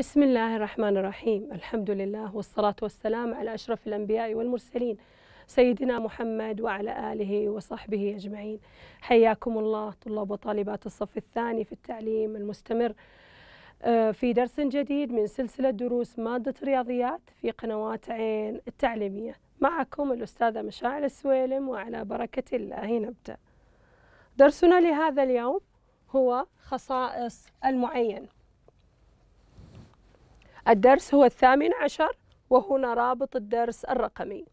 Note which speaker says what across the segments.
Speaker 1: بسم الله الرحمن الرحيم الحمد لله والصلاة والسلام على أشرف الأنبياء والمرسلين سيدنا محمد وعلى آله وصحبه أجمعين حياكم الله طلاب وطالبات الصف الثاني في التعليم المستمر في درس جديد من سلسلة دروس مادة رياضيات في قنوات عين التعليمية معكم الأستاذة مشاعل السويلم وعلى بركة الله نبدأ درسنا لهذا اليوم هو خصائص المعين الدرس هو الثامن عشر وهنا رابط الدرس الرقمي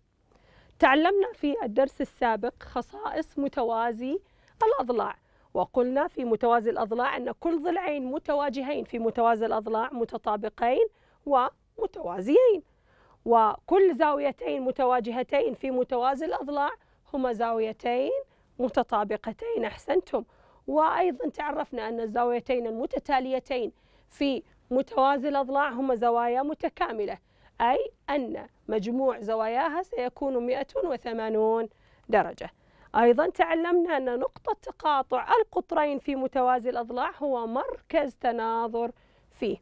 Speaker 1: تعلمنا في الدرس السابق خصائص متوازي الأضلاع وقلنا في متوازي الأضلاع أن كل ضلعين متواجهين في متوازي الأضلاع متطابقين ومتوازيين وكل زاويتين متواجهتين في متوازي الأضلاع هما زاويتين متطابقتين أحسنتم وأيضا تعرفنا أن الزاويتين المتتاليتين في متوازي الأضلاع هم زوايا متكاملة أي أن مجموع زواياها سيكون 180 درجة أيضا تعلمنا أن نقطة تقاطع القطرين في متوازي الأضلاع هو مركز تناظر فيه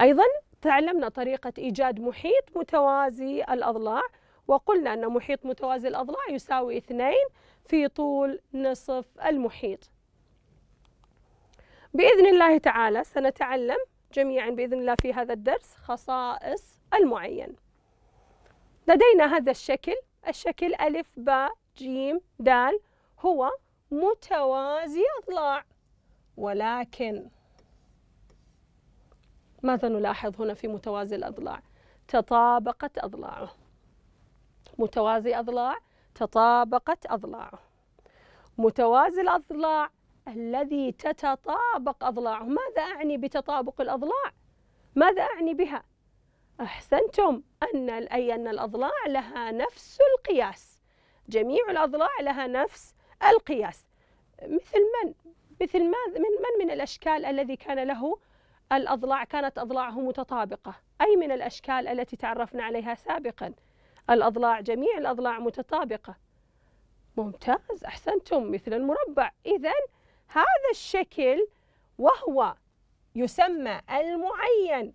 Speaker 1: أيضا تعلمنا طريقة إيجاد محيط متوازي الأضلاع وقلنا أن محيط متوازي الأضلاع يساوي اثنين في طول نصف المحيط بإذن الله تعالى سنتعلم جميعا بإذن الله في هذا الدرس خصائص المعين لدينا هذا الشكل الشكل ألف ب جيم دال هو متوازي أضلاع ولكن ماذا نلاحظ هنا في متوازي الأضلاع تطابقت أضلاعه متوازي أضلاع تطابقت أضلاعه متوازي الأضلاع الذي تتطابق أضلاعه ماذا أعني بتطابق الأضلاع؟ ماذا أعني بها؟ أحسنتم أن أي أن الأضلاع لها نفس القياس جميع الأضلاع لها نفس القياس مثل من؟ مثل من من من الأشكال الذي كان له الأضلاع كانت أضلاعه متطابقة أي من الأشكال التي تعرفنا عليها سابقا الأضلاع جميع الأضلاع متطابقة ممتاز أحسنتم مثل المربع إذا هذا الشكل وهو يسمى المعين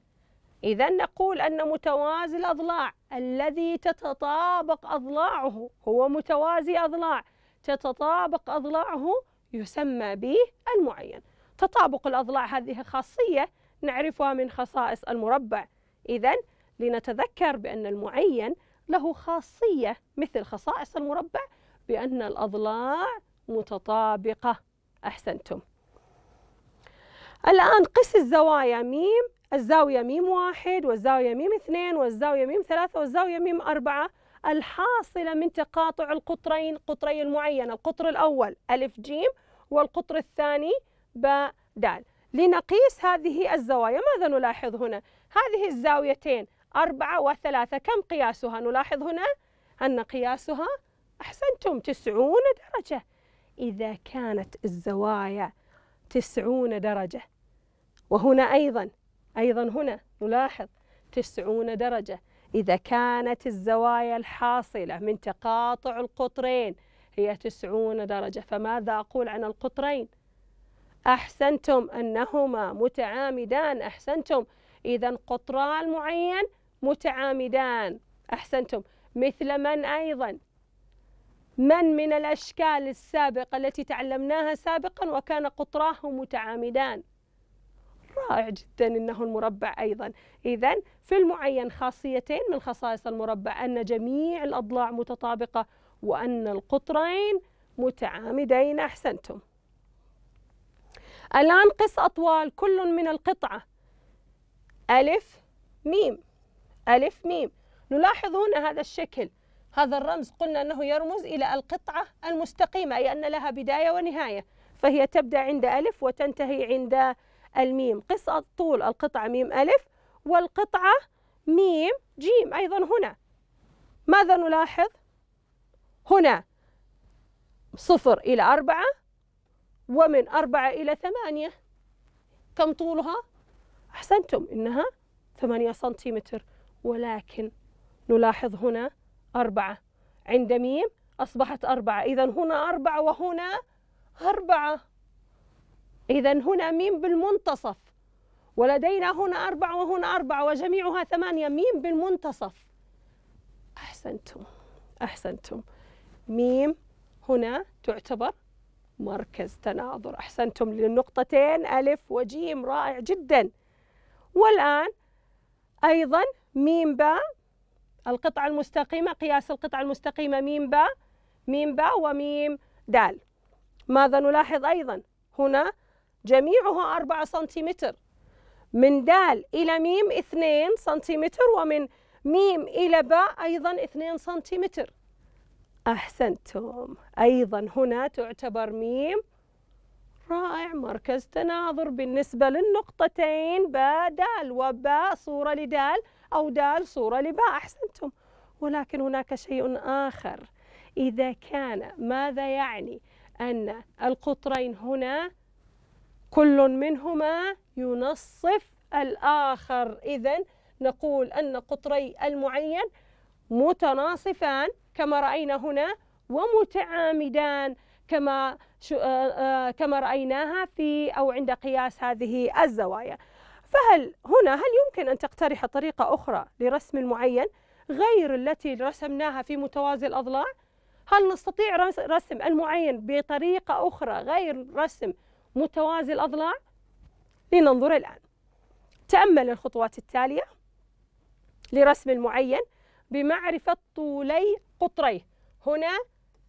Speaker 1: إذا نقول أن متوازي الأضلاع الذي تتطابق أضلاعه هو متوازي أضلاع تتطابق أضلاعه يسمى به المعين تطابق الأضلاع هذه خاصية نعرفها من خصائص المربع إذا لنتذكر بأن المعين له خاصية مثل خصائص المربع بأن الأضلاع متطابقة أحسنتم الآن قس الزوايا ميم الزاوية ميم واحد والزاوية ميم اثنين والزاوية ميم ثلاثة والزاوية ميم أربعة الحاصلة من تقاطع القطرين قطري المعين القطر الأول ألف جيم والقطر الثاني باء دال لنقيس هذه الزوايا ماذا نلاحظ هنا؟ هذه الزاويتين أربعة وثلاثة كم قياسها؟ نلاحظ هنا أن قياسها أحسنتم تسعون درجة إذا كانت الزوايا تسعون درجة وهنا أيضا أيضا هنا نلاحظ تسعون درجة إذا كانت الزوايا الحاصلة من تقاطع القطرين هي تسعون درجة فماذا أقول عن القطرين؟ أحسنتم أنهما متعامدان أحسنتم إذا قطران معين متعامدان أحسنتم مثل من أيضا من من الأشكال السابقة التي تعلمناها سابقا وكان قطراه متعامدان رائع جدا انه المربع ايضا اذا في المعين خاصيتين من خصائص المربع ان جميع الاضلاع متطابقه وان القطرين متعامدين احسنتم الان قس اطوال كل من القطعه الف ميم الف ميم نلاحظ هنا هذا الشكل هذا الرمز قلنا أنه يرمز إلى القطعة المستقيمة أي أن لها بداية ونهاية فهي تبدأ عند ألف وتنتهي عند الميم قصة طول القطعة ميم ألف والقطعة ميم جيم أيضا هنا ماذا نلاحظ؟ هنا صفر إلى أربعة ومن أربعة إلى ثمانية كم طولها؟ أحسنتم إنها ثمانية سنتيمتر ولكن نلاحظ هنا أربعة عند ميم أصبحت أربعة إذا هنا أربعة وهنا أربعة إذا هنا ميم بالمنتصف ولدينا هنا أربعة وهنا أربعة وجميعها ثمانية ميم بالمنتصف أحسنتم أحسنتم ميم هنا تعتبر مركز تناظر أحسنتم للنقطتين ألف وجيم رائع جدا والآن أيضا ميم باء القطعة المستقيمة قياس القطعة المستقيمة ميم باء ميم باء وميم دال ماذا نلاحظ أيضا هنا جميعها أربعة سنتيمتر من دال إلى ميم اثنين سنتيمتر ومن ميم إلى باء أيضا اثنين سنتيمتر أحسنتم أيضا هنا تعتبر ميم رائع مركز تناظر بالنسبة للنقطتين باء دال وباء صورة لدال أو دال صورة لباء أحسنتم ولكن هناك شيء آخر إذا كان ماذا يعني أن القطرين هنا كل منهما ينصف الآخر إذا نقول أن قطري المعين متناصفان كما رأينا هنا ومتعامدان كما آه، آه، كما رأيناها في أو عند قياس هذه الزوايا فهل هنا هل يمكن أن تقترح طريقة أخرى لرسم معين غير التي رسمناها في متوازي الأضلاع؟ هل نستطيع رسم المعين بطريقة أخرى غير رسم متوازي الأضلاع؟ لننظر الآن تأمل الخطوات التالية لرسم المعين بمعرفة طولي قطريه هنا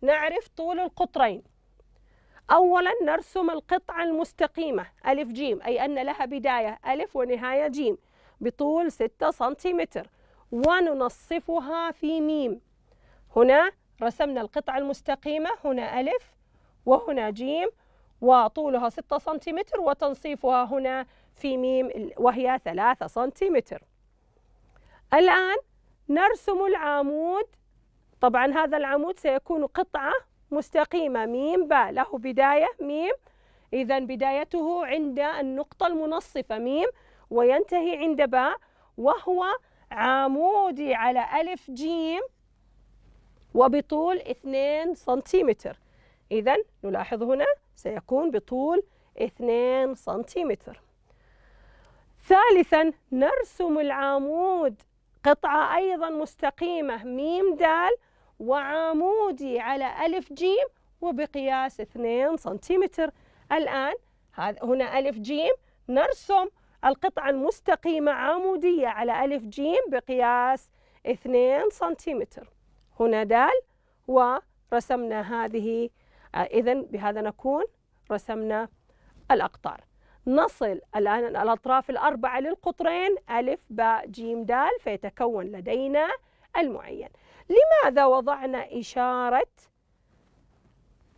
Speaker 1: نعرف طول القطرين أولا نرسم القطعة المستقيمة ألف جيم أي أن لها بداية ألف ونهاية جيم بطول 6 سنتيمتر وننصفها في ميم هنا رسمنا القطعة المستقيمة هنا ألف وهنا جيم وطولها 6 سنتيمتر وتنصيفها هنا في ميم وهي 3 سنتيمتر الآن نرسم العمود طبعا هذا العمود سيكون قطعة مستقيمة ميم باء له بداية ميم إذا بدايته عند النقطة المنصفة ميم وينتهي عند باء وهو عمودي على ألف جيم وبطول 2 سنتيمتر إذا نلاحظ هنا سيكون بطول 2 سنتيمتر ثالثا نرسم العمود قطعة أيضا مستقيمة ميم دال وعمودي على ألف جيم وبقياس 2 سنتيمتر الآن هنا ألف جيم نرسم القطعة المستقيمة عمودية على ألف جيم بقياس 2 سنتيمتر هنا دال ورسمنا هذه آه، إذا بهذا نكون رسمنا الأقطار نصل الآن الأطراف الأربعة للقطرين ألف باء جيم دال فيتكون لدينا المعين لماذا وضعنا إشارة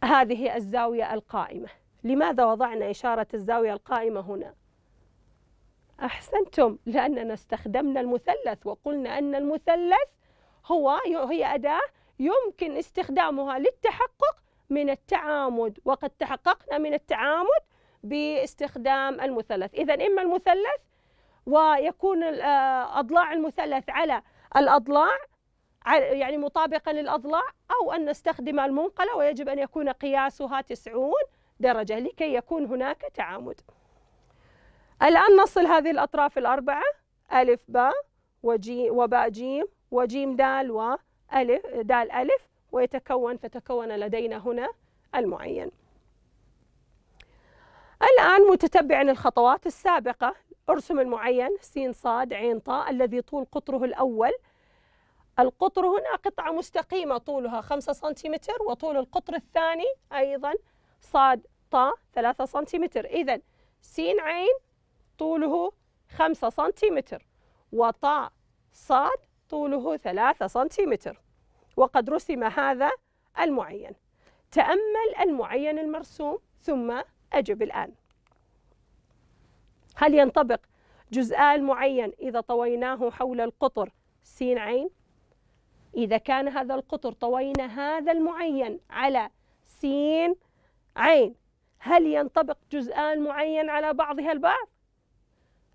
Speaker 1: هذه الزاوية القائمة لماذا وضعنا إشارة الزاوية القائمة هنا أحسنتم لأننا استخدمنا المثلث وقلنا أن المثلث هو هي أداة يمكن استخدامها للتحقق من التعامد وقد تحققنا من التعامد باستخدام المثلث إذا إما المثلث ويكون آه، أضلاع المثلث على الأضلاع يعني مطابقا للأضلاع أو أن نستخدم المنقلة ويجب أن يكون قياسها 90 درجة لكي يكون هناك تعامد الآن نصل هذه الأطراف الأربعة ألف باء وباء جيم وجيم دال وألف دال ألف ويتكون فتكون لدينا هنا المعين الآن متتبعا الخطوات السابقة ارسم المعين سين صاد عين طاء الذي طول قطره الأول القطر هنا قطعة مستقيمة طولها 5 سنتيمتر وطول القطر الثاني أيضا صاد طا 3 سنتيمتر إذا س عين طوله 5 سنتيمتر وطا صاد طوله 3 سنتيمتر وقد رسم هذا المعين تأمل المعين المرسوم ثم أجب الآن هل ينطبق جزآن المعين إذا طويناه حول القطر س عين إذا كان هذا القطر طوينا هذا المعين على سين عين هل ينطبق جزءان معين على بعضها البعض؟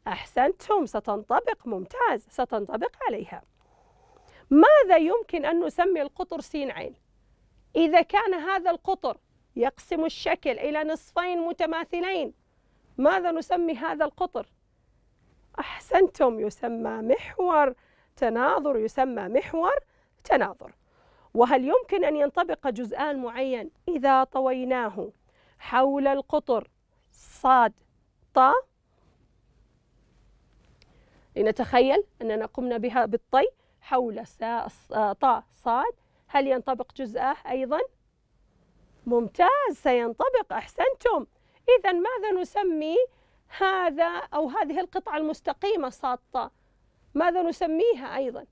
Speaker 1: أحسنتم ستنطبق ممتاز ستنطبق عليها ماذا يمكن أن نسمي القطر سين عين؟ إذا كان هذا القطر يقسم الشكل إلى نصفين متماثلين ماذا نسمي هذا القطر؟ أحسنتم يسمى محور تناظر يسمى محور تناظر وهل يمكن أن ينطبق جزءان معين إذا طويناه حول القطر صاد طا لنتخيل أننا قمنا بها بالطي حول سا طا صاد هل ينطبق جزءه أيضا؟ ممتاز سينطبق أحسنتم إذا ماذا نسمي هذا أو هذه القطعة المستقيمة صاد طا ماذا نسميها أيضا؟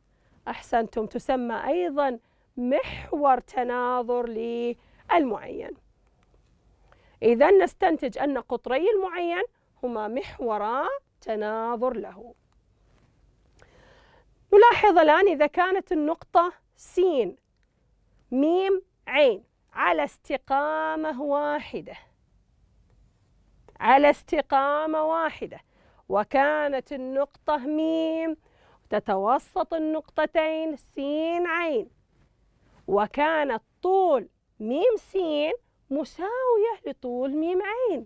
Speaker 1: أحسنتم تسمى أيضا محور تناظر للمعين إذا نستنتج أن قطري المعين هما محورا تناظر له نلاحظ الآن إذا كانت النقطة س ميم عين على استقامة واحدة على استقامة واحدة وكانت النقطة ميم تتوسط النقطتين س عين وكانت طول ميم س مساوية لطول ميم عين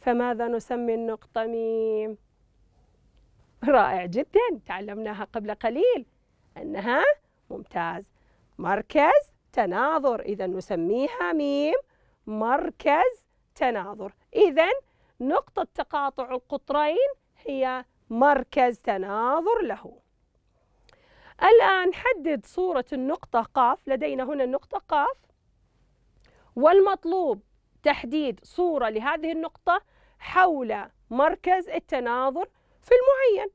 Speaker 1: فماذا نسمي النقطة ميم؟ رائع جدا تعلمناها قبل قليل أنها ممتاز مركز تناظر إذا نسميها ميم مركز تناظر إذا نقطة تقاطع القطرين هي مركز تناظر له الآن حدد صورة النقطة قاف لدينا هنا النقطة قاف والمطلوب تحديد صورة لهذه النقطة حول مركز التناظر في المعين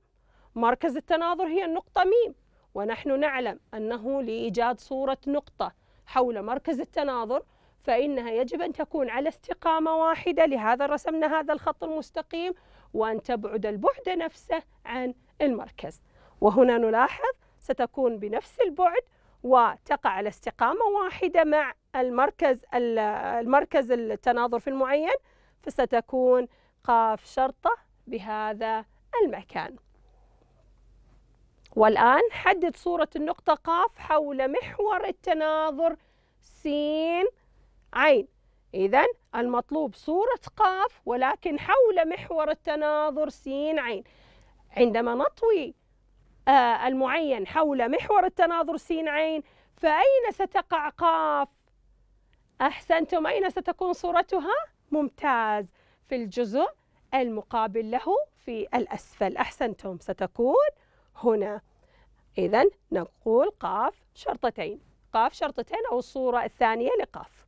Speaker 1: مركز التناظر هي النقطة ميم ونحن نعلم أنه لإيجاد صورة نقطة حول مركز التناظر فإنها يجب أن تكون على استقامة واحدة لهذا رسمنا هذا الخط المستقيم وأن تبعد البعد نفسه عن المركز وهنا نلاحظ ستكون بنفس البعد وتقع على استقامة واحدة مع المركز المركز التناظر في المعين فستكون قاف شرطة بهذا المكان والآن حدد صورة النقطة قاف حول محور التناظر سين عين إذا المطلوب صورة قاف ولكن حول محور التناظر سين عين عندما نطوي آه، المعين حول محور التناظر سين عين فأين ستقع قاف أحسنتم أين ستكون صورتها ممتاز في الجزء المقابل له في الأسفل أحسنتم ستكون هنا إذا نقول قاف شرطتين قاف شرطتين أو الصورة الثانية لقاف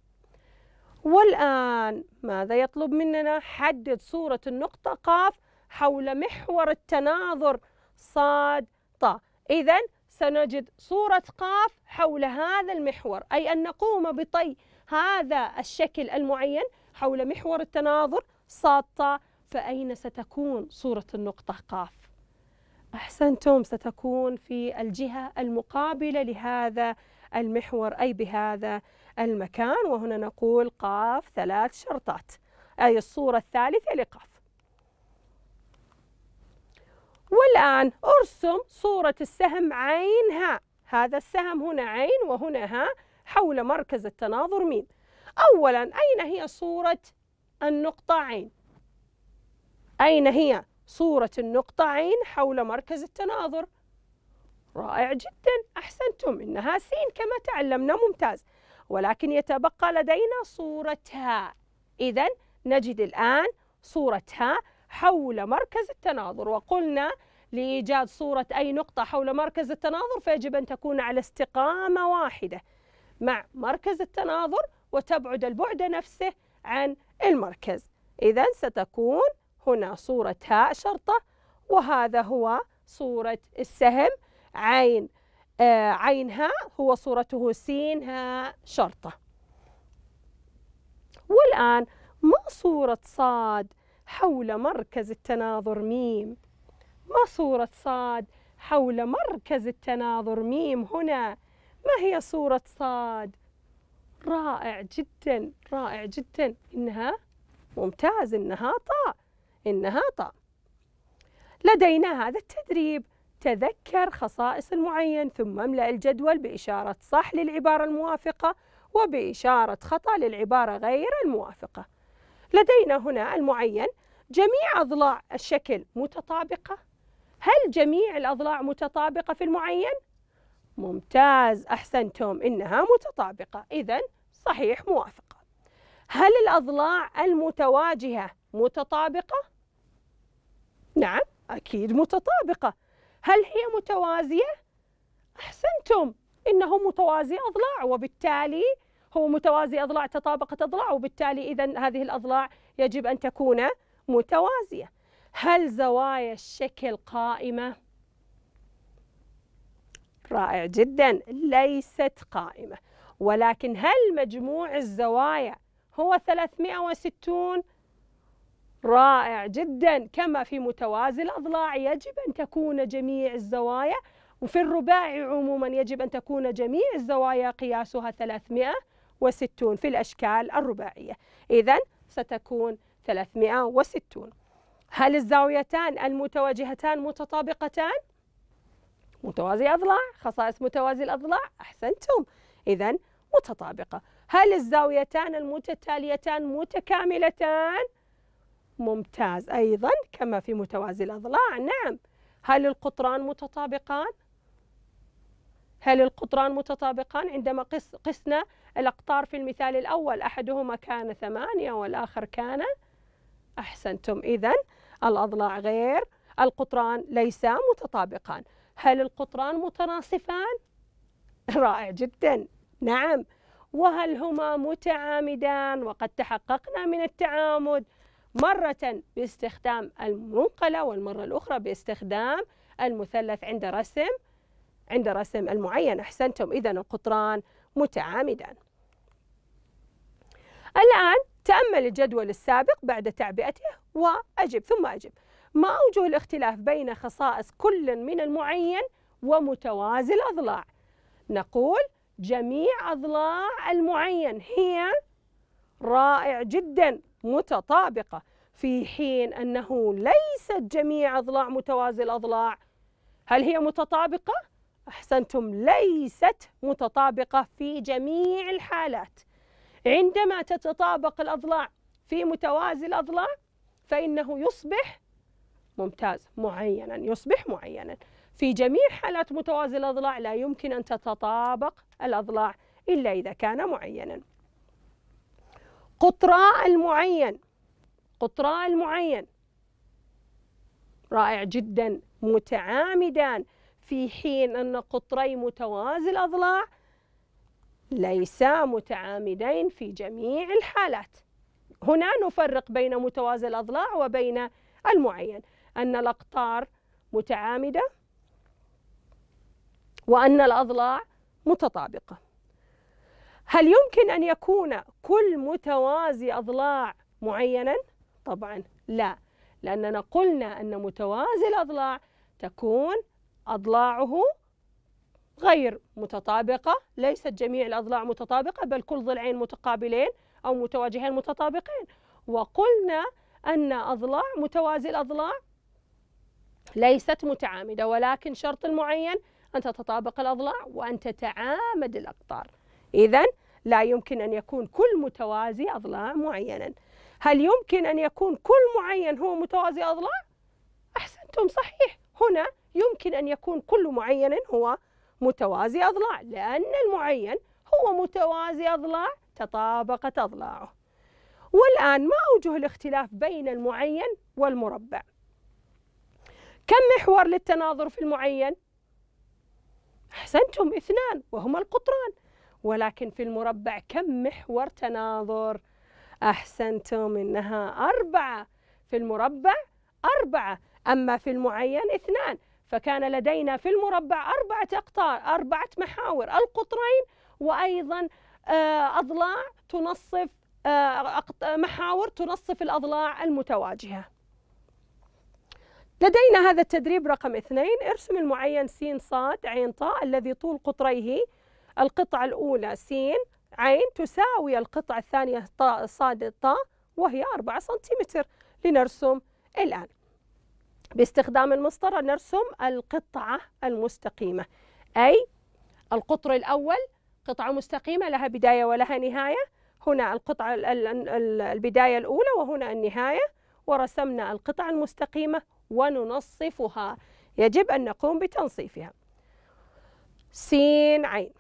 Speaker 1: والآن ماذا يطلب مننا حدد صورة النقطة قاف حول محور التناظر صاد نقطة إذا سنجد صورة قاف حول هذا المحور أي أن نقوم بطي هذا الشكل المعين حول محور التناظر ساطة فأين ستكون صورة النقطة قاف؟ أحسنتم ستكون في الجهة المقابلة لهذا المحور أي بهذا المكان وهنا نقول قاف ثلاث شرطات أي الصورة الثالثة لقاف والآن أرسم صورة السهم عين هاء هذا السهم هنا عين وهنا هاء حول مركز التناظر ميم أولا أين هي صورة النقطة عين أين هي صورة النقطة عين حول مركز التناظر رائع جدا أحسنتم إنها سين كما تعلمنا ممتاز ولكن يتبقى لدينا صورة هاء إذا نجد الآن صورة هاء حول مركز التناظر وقلنا لإيجاد صورة أي نقطة حول مركز التناظر فيجب أن تكون على استقامة واحدة مع مركز التناظر وتبعد البعد نفسه عن المركز إذا ستكون هنا صورة هاء شرطة وهذا هو صورة السهم عين آه عين هاء هو صورته سين هاء شرطة والآن ما صورة صاد؟ حول مركز التناظر ميم ما صورة صاد حول مركز التناظر ميم هنا ما هي صورة صاد رائع جدا رائع جدا إنها ممتاز إنها طاء إنها طاء لدينا هذا التدريب تذكر خصائص المعين ثم املأ الجدول بإشارة صح للعبارة الموافقة وبإشارة خطأ للعبارة غير الموافقة لدينا هنا المعين جميع أضلاع الشكل متطابقة هل جميع الأضلاع متطابقة في المعين؟ ممتاز أحسنتم إنها متطابقة إذا صحيح موافقة هل الأضلاع المتواجهة متطابقة؟ نعم أكيد متطابقة هل هي متوازية؟ أحسنتم إنه متوازي أضلاع وبالتالي هو متوازي أضلاع تطابقت أضلاع وبالتالي إذا هذه الأضلاع يجب أن تكون متوازية هل زوايا الشكل قائمة؟ رائع جدا ليست قائمة ولكن هل مجموع الزوايا هو 360 رائع جدا كما في متوازي الأضلاع يجب أن تكون جميع الزوايا وفي الرباعي عموما يجب أن تكون جميع الزوايا قياسها 360 360 في الأشكال الرباعية إذا ستكون 360 هل الزاويتان المتواجهتان متطابقتان؟ متوازي أضلاع خصائص متوازي الأضلاع أحسنتم إذا متطابقة هل الزاويتان المتتاليتان متكاملتان؟ ممتاز أيضا كما في متوازي الأضلاع نعم هل القطران متطابقان؟ هل القطران متطابقان عندما قس قسنا الأقطار في المثال الأول أحدهما كان ثمانية والآخر كان أحسنتم إذا الأضلاع غير القطران ليسا متطابقان هل القطران متناصفان؟ رائع جدا نعم وهل هما متعامدان وقد تحققنا من التعامد مرة باستخدام المنقلة والمرة الأخرى باستخدام المثلث عند رسم عند رسم المعين أحسنتم إذا القطران متعامدان الآن تأمل الجدول السابق بعد تعبئته وأجب ثم أجب ما أوجه الاختلاف بين خصائص كل من المعين ومتوازي الأضلاع نقول جميع أضلاع المعين هي رائع جدا متطابقة في حين أنه ليست جميع أضلاع متوازي الأضلاع هل هي متطابقة؟ أحسنتم ليست متطابقة في جميع الحالات عندما تتطابق الأضلاع في متوازي الأضلاع فإنه يصبح ممتاز معينا يصبح معينا في جميع حالات متوازي الأضلاع لا يمكن أن تتطابق الأضلاع إلا إذا كان معينا قطراء المعين قطراء المعين رائع جدا متعامدان في حين أن قطري متوازي الأضلاع ليسا متعامدين في جميع الحالات هنا نفرق بين متوازي الأضلاع وبين المعين أن الأقطار متعامدة وأن الأضلاع متطابقة هل يمكن أن يكون كل متوازي أضلاع معينا؟ طبعا لا لأننا قلنا أن متوازي الأضلاع تكون أضلاعه غير متطابقة ليست جميع الأضلاع متطابقة بل كل ضلعين متقابلين أو متواجهين متطابقين وقلنا أن أضلاع متوازي الأضلاع ليست متعامدة ولكن شرط معين أن تتطابق الأضلاع وأن تتعامد الأقطار إذا لا يمكن أن يكون كل متوازي أضلاع معينا هل يمكن أن يكون كل معين هو متوازي أضلاع؟ أحسنتم صحيح هنا يمكن أن يكون كل معين هو متوازي أضلاع لأن المعين هو متوازي أضلاع تطابقت أضلاعه والآن ما أوجه الاختلاف بين المعين والمربع كم محور للتناظر في المعين؟ أحسنتم اثنان وهما القطران ولكن في المربع كم محور تناظر؟ أحسنتم إنها أربعة في المربع أربعة أما في المعين اثنان فكان لدينا في المربع أربعة أقطار أربعة محاور القطرين وأيضا آه، أضلاع تنصف آه، محاور تنصف الأضلاع المتواجهة لدينا هذا التدريب رقم اثنين ارسم المعين س ص عين طاء الذي طول قطريه القطعة الأولى س عين تساوي القطعة الثانية طاء صاد طاء وهي أربعة سنتيمتر لنرسم الآن باستخدام المسطرة نرسم القطعة المستقيمة أي القطر الأول قطعة مستقيمة لها بداية ولها نهاية هنا القطعة البداية الأولى وهنا النهاية ورسمنا القطعة المستقيمة وننصفها يجب أن نقوم بتنصيفها س عين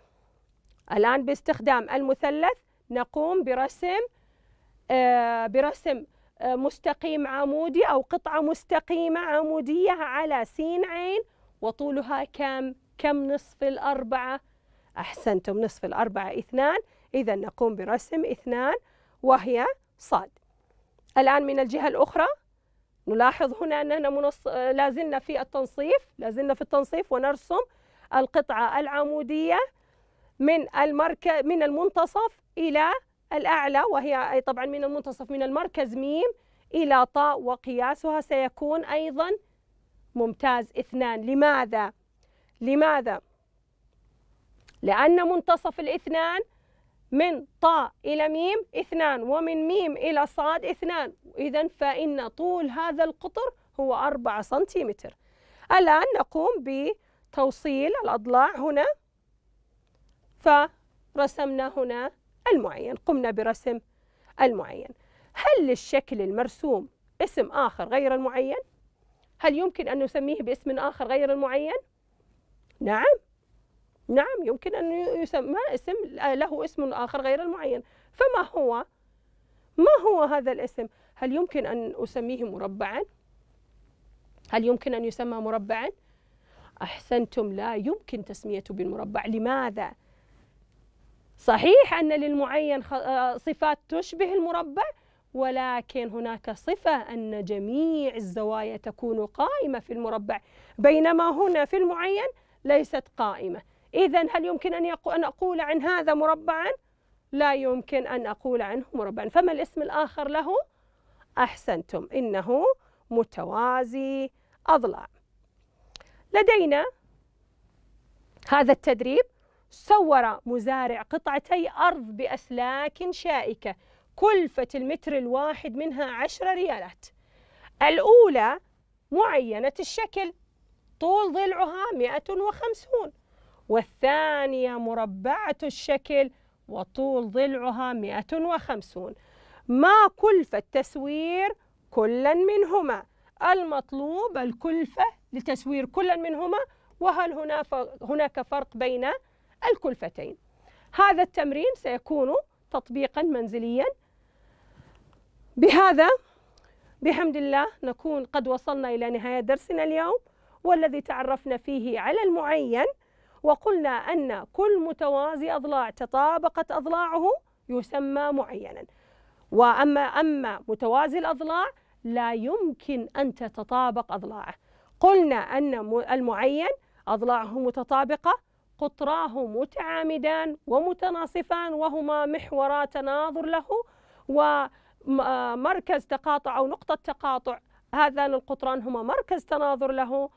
Speaker 1: الآن باستخدام المثلث نقوم برسم آه، برسم آه، مستقيم عمودي أو قطعة مستقيمة عمودية على سين عين وطولها كم؟ كم نصف الأربعة؟ أحسنتم نصف الأربعة اثنان إذا نقوم برسم اثنان وهي صاد الآن من الجهة الأخرى نلاحظ هنا أننا منص... لازلنا في التنصيف لازلنا في التنصيف ونرسم القطعة العمودية من المركز من المنتصف إلى الأعلى وهي طبعا من المنتصف من المركز ميم إلى طاء وقياسها سيكون أيضا ممتاز اثنان لماذا؟ لماذا؟ لأن منتصف الاثنان من طاء إلى ميم اثنان ومن ميم إلى صاد اثنان إذا فإن طول هذا القطر هو أربعة سنتيمتر الآن نقوم بتوصيل الأضلاع هنا فرسمنا هنا المعين قمنا برسم المعين هل للشكل المرسوم اسم آخر غير المعين؟ هل يمكن أن نسميه باسم آخر غير المعين؟ نعم نعم يمكن أن يسمى اسم له اسم آخر غير المعين فما هو؟ ما هو هذا الاسم؟ هل يمكن أن أسميه مربعا؟ هل يمكن أن يسمى مربعا؟ أحسنتم لا يمكن تسميته بالمربع لماذا؟ صحيح أن للمعين آه، صفات تشبه المربع ولكن هناك صفة أن جميع الزوايا تكون قائمة في المربع بينما هنا في المعين ليست قائمة إذا هل يمكن أن أقول عن هذا مربعا؟ لا يمكن أن أقول عنه مربعا فما الاسم الآخر له؟ أحسنتم إنه متوازي أضلاع لدينا هذا التدريب صور مزارع قطعتي أرض بأسلاك شائكة كلفة المتر الواحد منها عشرة ريالات الأولى معينة الشكل طول ضلعها 150 والثانية مربعة الشكل وطول ضلعها 150 ما كلفة تسوير كلا منهما المطلوب الكلفة لتسوير كلا منهما وهل هناك فرق بين الكلفتين هذا التمرين سيكون تطبيقا منزليا بهذا بحمد الله نكون قد وصلنا إلى نهاية درسنا اليوم والذي تعرفنا فيه على المعين وقلنا أن كل متوازي أضلاع تطابقت أضلاعه يسمى معينا وأما أما متوازي الأضلاع لا يمكن أن تتطابق أضلاعه قلنا أن المعين أضلاعه متطابقة قطراه متعامدان ومتناصفان وهما محور تناظر له ومركز تقاطع أو نقطة تقاطع هذان القطران هما مركز تناظر له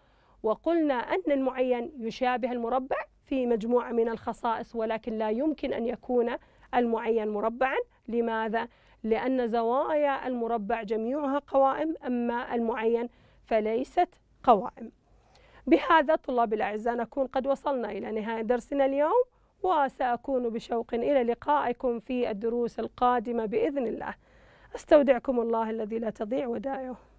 Speaker 1: وقلنا أن المعين يشابه المربع في مجموعة من الخصائص ولكن لا يمكن أن يكون المعين مربعا لماذا؟ لأن زوايا المربع جميعها قوائم أما المعين فليست قوائم بهذا طلاب الأعزاء نكون قد وصلنا إلى نهاية درسنا اليوم وسأكون بشوق إلى لقائكم في الدروس القادمة بإذن الله استودعكم الله الذي لا تضيع ودائعه